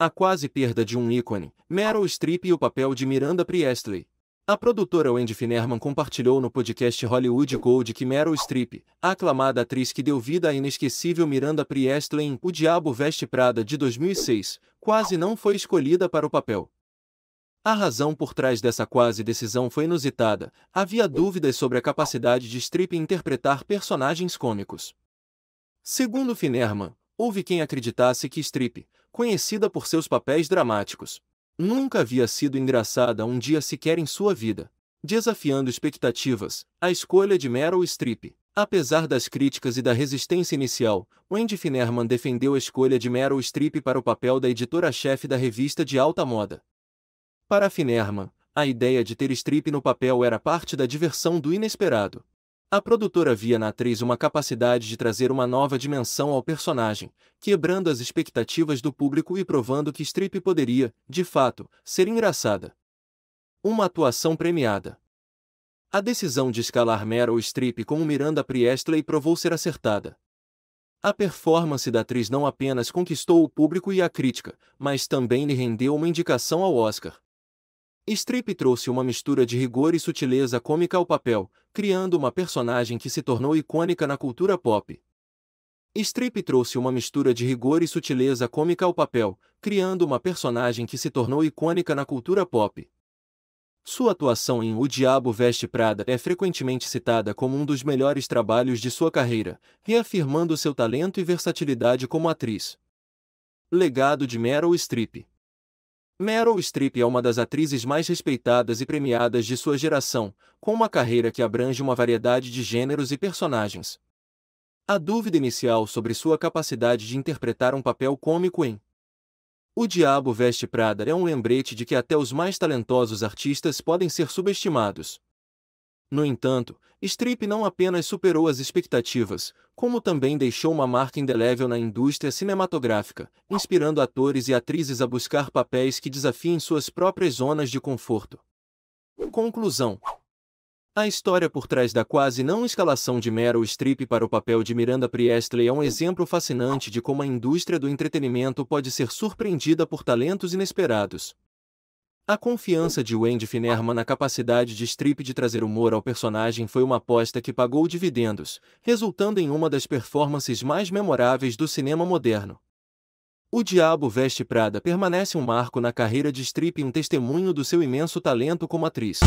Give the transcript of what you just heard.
A quase perda de um ícone, Meryl Streep e o papel de Miranda Priestley. A produtora Wendy Finerman compartilhou no podcast Hollywood Gold que Meryl Streep, a aclamada atriz que deu vida à inesquecível Miranda Priestley em O Diabo Veste Prada de 2006, quase não foi escolhida para o papel. A razão por trás dessa quase decisão foi inusitada, havia dúvidas sobre a capacidade de Streep interpretar personagens cômicos. Segundo Finerman, Houve quem acreditasse que Strip, conhecida por seus papéis dramáticos, nunca havia sido engraçada um dia sequer em sua vida. Desafiando expectativas, a escolha de Meryl Streep. Apesar das críticas e da resistência inicial, Wendy Finerman defendeu a escolha de Meryl Streep para o papel da editora-chefe da revista de alta moda. Para Finerman, a ideia de ter Streep no papel era parte da diversão do inesperado. A produtora via na atriz uma capacidade de trazer uma nova dimensão ao personagem, quebrando as expectativas do público e provando que Strip poderia, de fato, ser engraçada. Uma atuação premiada. A decisão de escalar Meryl Streep como Miranda Priestley provou ser acertada. A performance da atriz não apenas conquistou o público e a crítica, mas também lhe rendeu uma indicação ao Oscar. Streep trouxe uma mistura de rigor e sutileza cômica ao papel, criando uma personagem que se tornou icônica na cultura pop. Streep trouxe uma mistura de rigor e sutileza cômica ao papel, criando uma personagem que se tornou icônica na cultura pop. Sua atuação em O Diabo Veste Prada é frequentemente citada como um dos melhores trabalhos de sua carreira, reafirmando seu talento e versatilidade como atriz. Legado de Meryl Streep Meryl Streep é uma das atrizes mais respeitadas e premiadas de sua geração, com uma carreira que abrange uma variedade de gêneros e personagens. A dúvida inicial sobre sua capacidade de interpretar um papel cômico em O Diabo Veste Prada é um lembrete de que até os mais talentosos artistas podem ser subestimados. No entanto, Strip não apenas superou as expectativas, como também deixou uma marca indelével na indústria cinematográfica, inspirando atores e atrizes a buscar papéis que desafiem suas próprias zonas de conforto. Conclusão a história por trás da quase não escalação de Meryl Streep para o papel de Miranda Priestley é um exemplo fascinante de como a indústria do entretenimento pode ser surpreendida por talentos inesperados, a confiança de Wendy Finerman na capacidade de Strip de trazer humor ao personagem foi uma aposta que pagou dividendos, resultando em uma das performances mais memoráveis do cinema moderno. O Diabo Veste Prada permanece um marco na carreira de Strip e um testemunho do seu imenso talento como atriz.